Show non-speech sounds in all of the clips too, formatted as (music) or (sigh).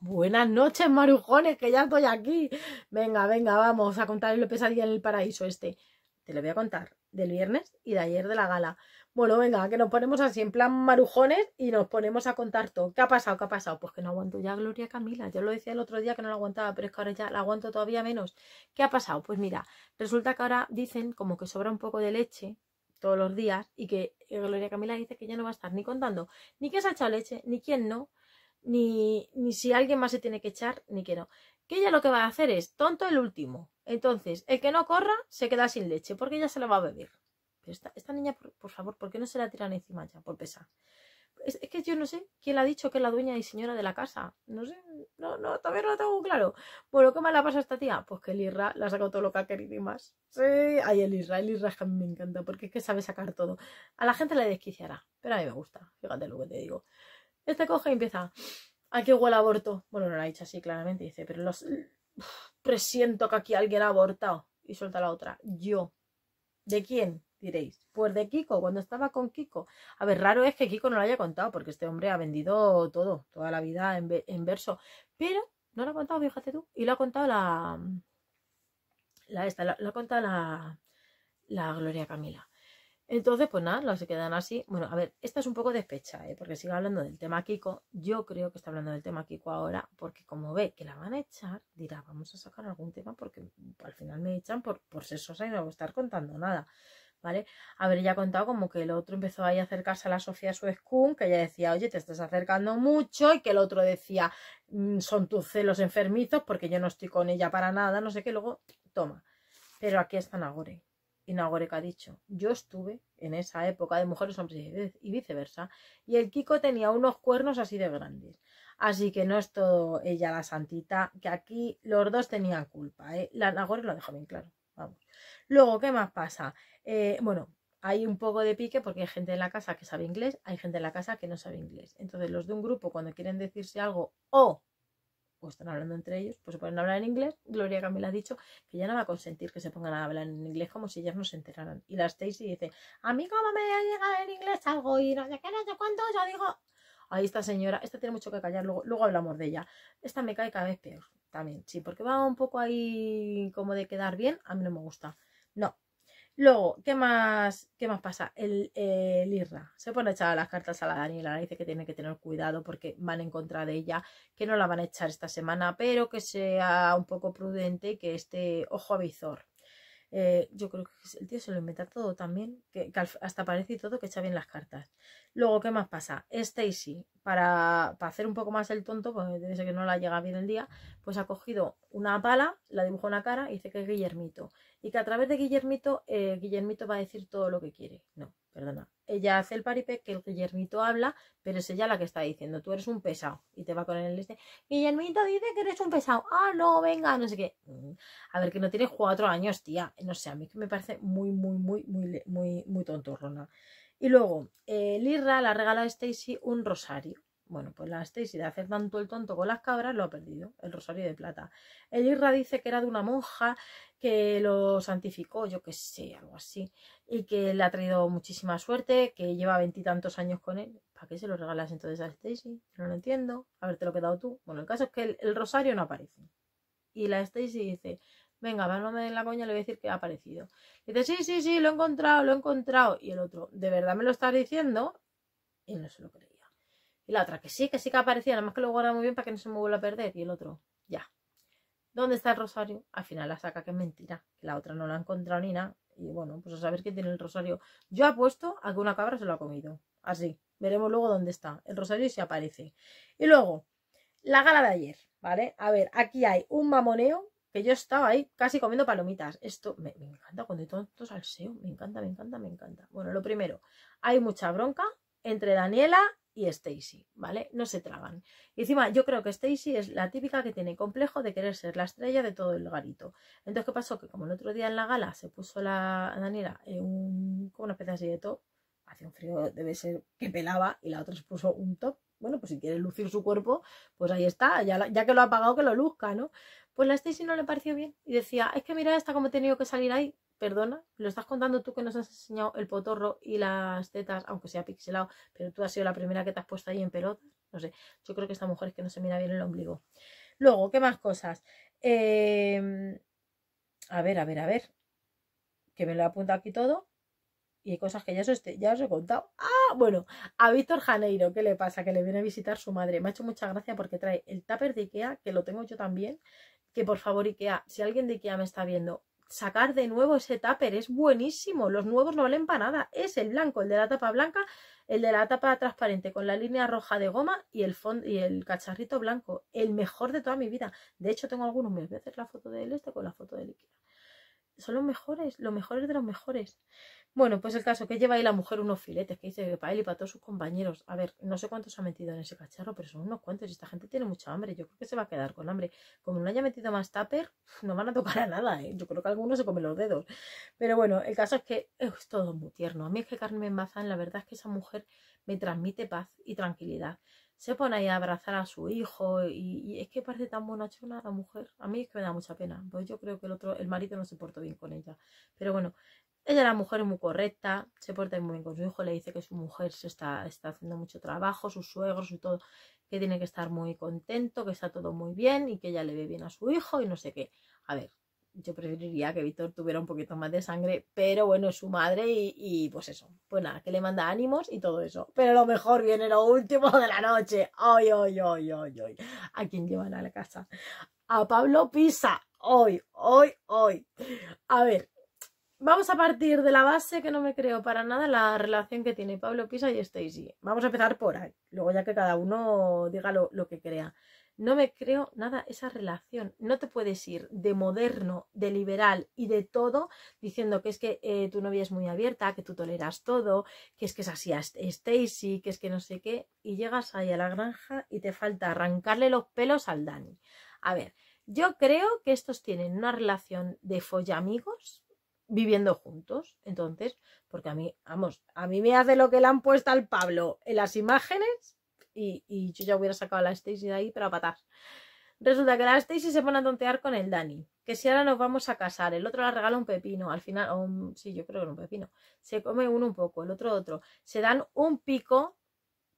Buenas noches, marujones, que ya estoy aquí. Venga, venga, vamos a contar lo pesadilla en el paraíso este. Te lo voy a contar del viernes y de ayer de la gala. Bueno, venga, que nos ponemos así en plan marujones y nos ponemos a contar todo. ¿Qué ha pasado? ¿Qué ha pasado? Pues que no aguanto ya Gloria Camila. Yo lo decía el otro día que no la aguantaba, pero es que ahora ya la aguanto todavía menos. ¿Qué ha pasado? Pues mira, resulta que ahora dicen como que sobra un poco de leche todos los días y que Gloria Camila dice que ya no va a estar ni contando ni que se ha echado leche, ni quién no, ni, ni si alguien más se tiene que echar, ni que no. Que ella lo que va a hacer es tonto el último. Entonces, el que no corra se queda sin leche, porque ella se la va a beber. esta, niña, por, favor, ¿por qué no se la tiran encima ya? Por pesar. Es, que yo no sé quién la ha dicho que es la dueña y señora de la casa. No sé, no, no, todavía no lo tengo claro. Bueno, ¿qué más la pasa a esta tía? Pues que el Isra la ha sacado todo lo que ha querido y más. Sí, ay, el Isra, me encanta, porque es que sabe sacar todo. A la gente le desquiciará, pero a mí me gusta, fíjate lo que te digo. Esta coge y empieza. Aquí ah, huele aborto. Bueno, no lo ha dicho así claramente, dice, pero los presiento que aquí alguien ha abortado. Y suelta la otra. Yo. ¿De quién? Diréis. Pues de Kiko, cuando estaba con Kiko. A ver, raro es que Kiko no lo haya contado, porque este hombre ha vendido todo, toda la vida en, verso. Pero no lo ha contado, fíjate tú. Y lo ha contado la. La esta, ha contado la. La Gloria Camila. Entonces, pues nada, se quedan así. Bueno, a ver, esta es un poco despecha, ¿eh? porque sigue hablando del tema Kiko. Yo creo que está hablando del tema Kiko ahora, porque como ve que la van a echar, dirá, vamos a sacar algún tema, porque al final me echan por, por ser sosa y no voy a estar contando nada. ¿Vale? A ver, ella contado como que el otro empezó ahí a acercarse a la Sofía Kun, que ella decía, oye, te estás acercando mucho, y que el otro decía, mm, son tus celos enfermizos, porque yo no estoy con ella para nada, no sé qué, luego, toma. Pero aquí están Agore y que ha dicho, yo estuve en esa época de mujeres, hombres y viceversa, y el Kiko tenía unos cuernos así de grandes. Así que no es todo ella la santita, que aquí los dos tenían culpa. ¿eh? La Nagore lo deja bien claro. Vamos. Luego, ¿qué más pasa? Eh, bueno, hay un poco de pique porque hay gente en la casa que sabe inglés, hay gente en la casa que no sabe inglés. Entonces, los de un grupo, cuando quieren decirse algo o o pues están hablando entre ellos, pues se pueden hablar en inglés. Gloria Camila ha dicho que ya no va a consentir que se pongan a hablar en inglés como si ellas no se enteraran. Y la Stacy dice, a mí como me ha llegado en inglés algo y no sé qué, no sé cuánto, yo digo... Ahí esta señora, esta tiene mucho que callar, luego, luego hablamos de ella. Esta me cae cada vez peor también, sí, porque va un poco ahí como de quedar bien, a mí no me gusta. No, Luego, ¿qué más, qué más pasa? El, el se pone a echar las cartas a la Daniela, dice que tiene que tener cuidado porque van en contra de ella, que no la van a echar esta semana, pero que sea un poco prudente y que esté ojo visor. Eh, yo creo que el tío se lo inventa todo también, que, hasta parece y todo que echa bien las cartas. Luego, ¿qué más pasa? Stacy, para, hacer un poco más el tonto, Porque dice que no la llega bien el día, pues ha cogido una pala, la dibujó una cara y dice que es Guillermito. Y que a través de Guillermito, eh, Guillermito va a decir todo lo que quiere. No, perdona, ella hace el paripé que el Guillermito habla, pero es ella la que está diciendo, tú eres un pesado. Y te va con el este, Guillermito dice que eres un pesado. Ah, no, venga, no sé qué. Mm. A ver, que no tiene cuatro años, tía. No sé, a mí que me parece muy, muy, muy, muy, muy, muy tontorrona. Y luego, eh, Lira le ha regalado a Stacy un rosario. Bueno, pues la Stacy de hacer tanto el tonto con las cabras lo ha perdido, el rosario de plata. El Irra dice que era de una monja que lo santificó, yo qué sé, algo así, y que le ha traído muchísima suerte, que lleva veintitantos años con él. ¿Para qué se lo regalas entonces a Stacy? No lo entiendo, haberte lo quedado tú. Bueno, el caso es que el, rosario no aparece. Y la Stacy dice, venga, vámonos en la coña, le voy a decir que ha aparecido. Y dice, sí, sí, sí, lo he encontrado, lo he encontrado. Y el otro, ¿de verdad me lo estás diciendo? Y no se lo creía. Y la otra, que sí, que sí que aparecía, nada más que lo guarda muy bien para que no se me vuelva a perder. Y el otro, ya. ¿Dónde está el rosario? Al final la saca, que es mentira. Que la otra no la ha encontrado ni nada. Y bueno, pues a saber qué tiene el rosario. Yo apuesto a que una cabra se lo ha comido. Así. Veremos luego dónde está el rosario y si aparece. Y luego, la gala de ayer, ¿vale? A ver, aquí hay un mamoneo que yo estaba ahí casi comiendo palomitas. Esto me, encanta cuando hay tantos salseo. Me encanta, me encanta, me encanta. Bueno, lo primero, hay mucha bronca entre Daniela y Stacy, ¿vale? No se tragan. Y encima yo creo que Stacy es la típica que tiene complejo de querer ser la estrella de todo el garito. Entonces, ¿qué pasó? Que como el otro día en la gala se puso la Daniela en un, como una especie de top, hacía un frío, debe ser que pelaba, y la otra se puso un top. Bueno, pues si quiere lucir su cuerpo, pues ahí está, ya, ya que lo ha pagado que lo luzca, ¿no? Pues la Stacy no le pareció bien y decía, es que mira esta como he tenido que salir ahí, perdona, lo estás contando tú que nos has enseñado el potorro y las tetas, aunque sea pixelado, pero tú has sido la primera que te has puesto ahí en pelotas. No sé, yo creo que esta mujer es que no se mira bien el ombligo. Luego, ¿qué más cosas? Em, a ver, a ver, a ver. Que me lo apunta aquí todo. Y hay cosas que ya os, ya os he contado. Ah, bueno, a Víctor Janeiro, ¿qué le pasa? Que le viene a visitar su madre. Me ha hecho mucha gracia porque trae el tupper de Ikea, que lo tengo yo también. Que por favor, Ikea, si alguien de Ikea me está viendo, sacar de nuevo ese tupper. Es buenísimo. Los nuevos no valen para nada. Es el blanco, el de la tapa blanca, el de la tapa transparente con la línea roja de goma y el, y el cacharrito blanco. El mejor de toda mi vida. De hecho, tengo algunos. Me voy a hacer la foto del este con la foto de líquido. Son los mejores, los mejores de los mejores. Bueno, pues el caso que lleva ahí la mujer unos filetes, que dice que para él y para todos sus compañeros. A ver, no sé cuántos ha metido en ese cacharro, pero son unos cuantos. Esta gente tiene mucha hambre. Yo creo que se va a quedar con hambre. Como no haya metido más tupper, (laughs) no van a tocar a nada, ¿eh? Yo creo que algunos se comen los dedos. Pero bueno, el caso es que eh, es todo muy tierno. A mí es que Carmen Mazán, la verdad es que esa mujer me transmite paz y tranquilidad se pone ahí a abrazar a su hijo y, es que parece tan buena bonachona la mujer. A mí es que me da mucha pena. Pues yo creo que el otro, el marido no se portó bien con ella. Pero bueno, ella, la mujer, muy correcta, se porta muy bien con su hijo, le dice que su mujer se está, está haciendo mucho trabajo, sus suegros y todo, que tiene que estar muy contento, que está todo muy bien y que ella le ve bien a su hijo y no sé qué. A ver, yo preferiría que Víctor tuviera un poquito más de sangre, pero bueno, es su madre y, y, pues eso. Pues nada, que le manda ánimos y todo eso. Pero lo mejor viene lo último de la noche. Hoy, hoy, hoy, hoy, hoy. ¿A quién llevan a la casa? A Pablo Pisa. Hoy, hoy, hoy. A ver, Vamos a partir de la base que no me creo para nada la relación que tiene Pablo Pisa y Stacy. Vamos a empezar por ahí, luego ya que cada uno diga lo, que crea. No me creo nada esa relación. No te puedes ir de moderno, de liberal y de todo diciendo que es que eh, tu novia es muy abierta, que tú toleras todo, que es que es así a Stacy, que es que no sé qué, y llegas ahí a la granja y te falta arrancarle los pelos al Dani. A ver, yo creo que estos tienen una relación de follamigos viviendo juntos. Entonces, porque a mí, vamos, a mí me hace lo que le han puesto al Pablo en las imágenes y, yo ya hubiera sacado a la Stacy de ahí, pero a patar. Resulta que la Stacy se pone a tontear con el Dani. Que si ahora nos vamos a casar, el otro le regala un pepino, al final, sí, yo creo que era un pepino. Se come uno un poco, el otro otro. Se dan un pico,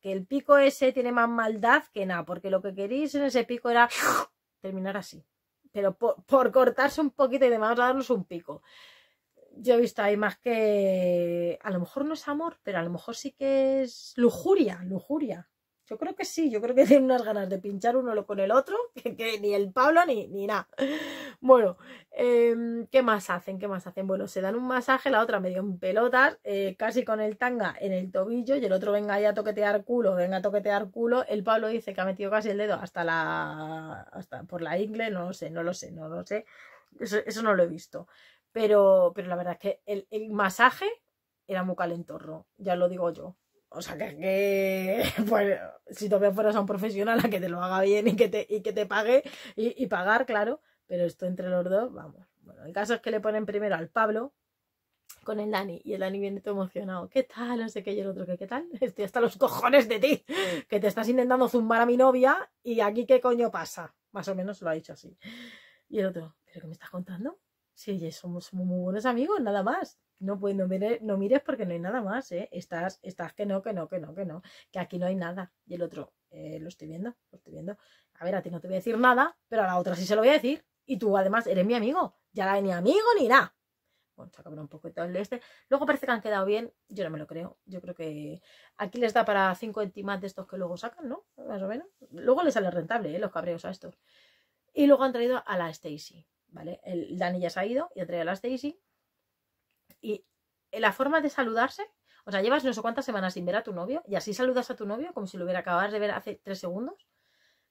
que el pico ese tiene más maldad que nada, porque lo que queréis en ese pico era terminar así. Pero por, cortarse un poquito y demás, a darnos un pico yo he visto ahí más que a lo mejor no es amor, pero a lo mejor sí que es lujuria, lujuria. Yo creo que sí, yo creo que (laughs) tiene unas ganas de pinchar uno con el otro, (laughs) que, ni el Pablo ni, ni nada. Bueno, em, ¿qué más hacen? ¿Qué más hacen? Bueno, se dan un masaje, la otra medio en pelotas, eh, casi con el tanga en el tobillo, y el otro venga ahí a toquetear culo, venga a toquetear culo. El Pablo dice que ha metido casi el dedo hasta la. hasta por la ingle, no lo sé, no lo sé, no lo sé. eso no lo he visto. Pero, pero la verdad es que el, masaje era muy calentorro, ya lo digo yo. O sea que, que (laughs) pues, si todavía fueras a un profesional a que te lo haga bien y que te, que te pague y, pagar, claro. Pero esto entre los dos, vamos. Bueno, el caso es que le ponen primero al Pablo, con el Dani y el Dani viene todo emocionado. ¿Qué tal? No sé qué. Y el otro, ¿qué, qué tal? (laughs) Estoy hasta los cojones de ti. Que te estás intentando zumbar a mi novia y aquí qué coño pasa. Más o menos lo ha dicho así. Y el otro, ¿pero qué me estás contando? Sí, somos muy, buenos amigos, nada más. No, pues, no, mires, porque no hay nada más, ¿eh? Estás, estás que no, que no, que no, que no, que aquí no hay nada. Y el otro, eh, lo estoy viendo, lo estoy viendo. A ver, a ti no te voy a decir nada, pero a la otra sí se lo voy a decir. Y tú además eres mi amigo, ya ni amigo ni nada. Bueno, se un poco el este. Luego parece que han quedado bien, yo no me lo creo. Yo creo que aquí les da para cinco entimas de estos que luego sacan, ¿no? Más o menos. Luego les sale rentable, ¿eh? Los cabreos a estos. Y luego han traído a la Stacy ¿vale? El Dani ya se ha ido y a las Daisy Y la forma de saludarse, o sea, llevas no sé cuántas semanas sin ver a tu novio y así saludas a tu novio como si lo hubiera acabado de ver hace tres segundos.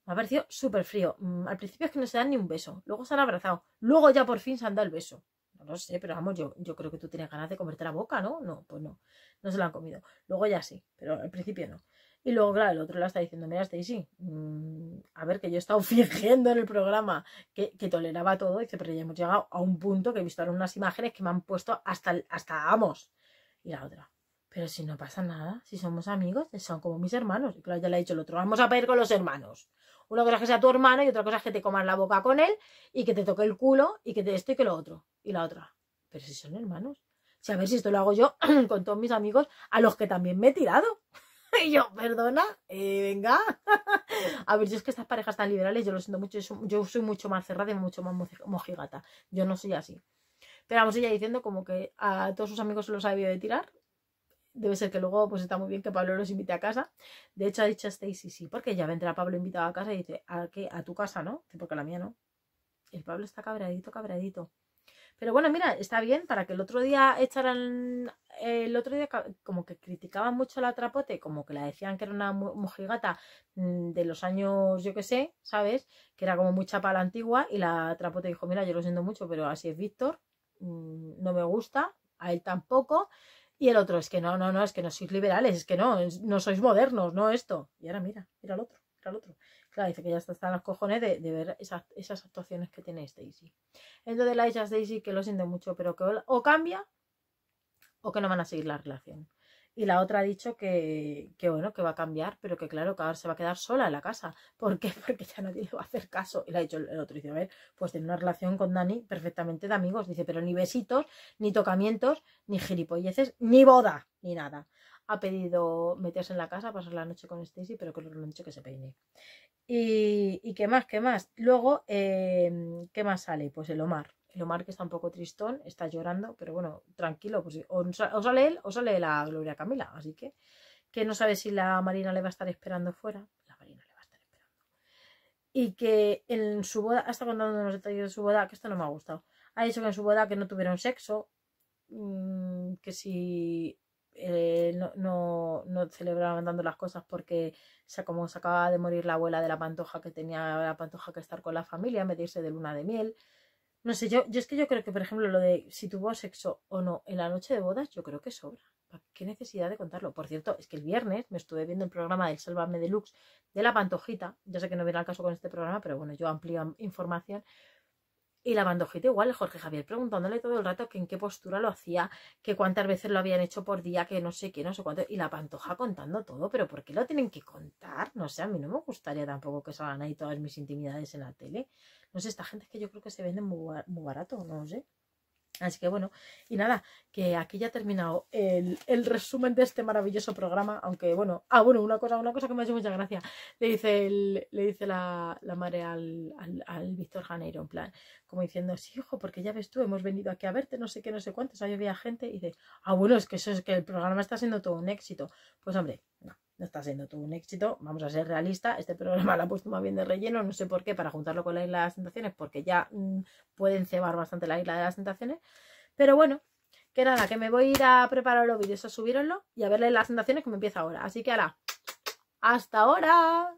Me ha parecido súper frío. Mm, al principio es que no se dan ni un beso, luego se han abrazado, luego ya por fin se han dado el beso. No lo sé, pero vamos, yo, yo creo que tú tienes ganas de comerte la boca, ¿no? No, pues no, no se lo han comido. Luego ya sí, pero al principio no. Y luego, claro, el otro la está diciendo, mira, Stacy, mm, a ver, que yo he estado (laughs) fingiendo en el programa que, toleraba todo. Dice, pero ya hemos llegado a un punto que he visto unas imágenes que me han puesto hasta, hasta amos. Y la otra, pero si no pasa nada, si somos amigos, son como mis hermanos. Y claro, ya le ha dicho el otro, vamos a pedir con los hermanos. Una cosa es que sea tu hermano y otra cosa es que te comas la boca con él y que te toque el culo y que te esto y que lo otro. Y la otra, pero si son hermanos. Si a ver si esto lo hago yo (clears throat) con todos mis amigos a los que también me he tirado. (laughs) yo, perdona, eh, venga. (laughs) a ver, yo es que estas parejas tan liberales, yo lo siento mucho, yo soy mucho más cerrada y mucho más mojigata. Yo no soy así. Pero vamos, ella diciendo como que a todos sus amigos se los ha debido de tirar. Debe ser que luego pues está muy bien que Pablo los invite a casa. De hecho, ha dicho Stacy sí, porque ya vendrá Pablo invitado a casa y dice, ¿a qué? A tu casa, ¿no? Porque la mía no. El Pablo está cabreadito, cabreadito. Pero bueno, mira, está bien para que el otro día echaran. El otro día, como que criticaban mucho a la trapote, como que la decían que era una mojigata mm, de los años, yo qué sé, ¿sabes? Que era como muy chapa la antigua. Y la trapote dijo: Mira, yo lo siento mucho, pero así es Víctor, mm, no me gusta, a él tampoco. Y el otro, es que no, no, no, es que no sois liberales, es que no, no sois modernos, no esto. Y ahora mira, mira al otro, mira al otro dice que ya está están los cojones de, ver esas, actuaciones que tiene Stacy. entonces de la hija Stacy que lo siente mucho, pero que o, cambia o que no van a seguir la relación. Y la otra ha dicho que, bueno, que va a cambiar, pero que claro, que ahora se va a quedar sola en la casa. ¿Por qué? (laughs) Porque ya nadie le va a hacer caso. Y la ha dicho el otro, dice, a ver, pues tiene una relación con Dani perfectamente de amigos. Dice, pero ni besitos, ni tocamientos, ni gilipolleces, ni boda, ni nada ha pedido meterse en la casa, pasar la noche con Stacy, pero que le han dicho que se peine. Y, qué más, qué más. Luego, em, ¿qué más sale? Pues el Omar. El Omar que está un poco tristón, está llorando, pero bueno, tranquilo, pues o, sale él o sale la Gloria Camila. Así que, que no sabe si la Marina le va a estar esperando fuera. La Marina le va a estar esperando. Y que en su boda, está contando unos detalles de su boda, que esto no me ha gustado. Ha dicho que en su boda que no tuvieron sexo, mm, que si eh, no, no, no, celebraban dando las cosas porque sea, como se acaba de morir la abuela de la pantoja que tenía la pantoja que estar con la familia, medirse de luna de miel. No sé, yo, yo es que yo creo que, por ejemplo, lo de si tuvo sexo o no en la noche de bodas, yo creo que sobra. ¿Qué necesidad de contarlo? Por cierto, es que el viernes me estuve viendo el programa del Sálvame Deluxe de la Pantojita. Ya sé que no viene al caso con este programa, pero bueno, yo amplío información. Y la bandojita igual, Jorge Javier preguntándole todo el rato que en qué postura lo hacía, que cuántas veces lo habían hecho por día, que no sé qué, no sé cuánto. Y la pantoja contando todo, pero ¿por qué lo tienen que contar? No sé, a mí no me gustaría tampoco que salgan ahí todas mis intimidades en la tele. No sé, esta gente es que yo creo que se vende muy, muy barato, no sé. Así que bueno, y nada, que aquí ya ha terminado el, el, resumen de este maravilloso programa, aunque bueno, ah, bueno, una cosa, una cosa que me ha hecho mucha gracia, le dice, le dice la, madre al, al, al Víctor Janeiro, en plan, como diciendo, sí, hijo, porque ya ves tú, hemos venido aquí a verte, no sé qué, no sé cuántos, había gente, y dice, ah bueno, es es que que eso el programa está siendo todo un éxito, pues hombre, no está siendo todo un éxito, vamos a ser realistas, este programa (laughs) lo ha puesto más bien de relleno, no sé por qué, para juntarlo con la Isla de las Tentaciones, porque ya mm, pueden cebar bastante la Isla de las Tentaciones, pero bueno, que nada, que me voy a ir a preparar los vídeos, a subirlo y a verle las tentaciones que me empieza ahora, así que ahora, hasta ahora.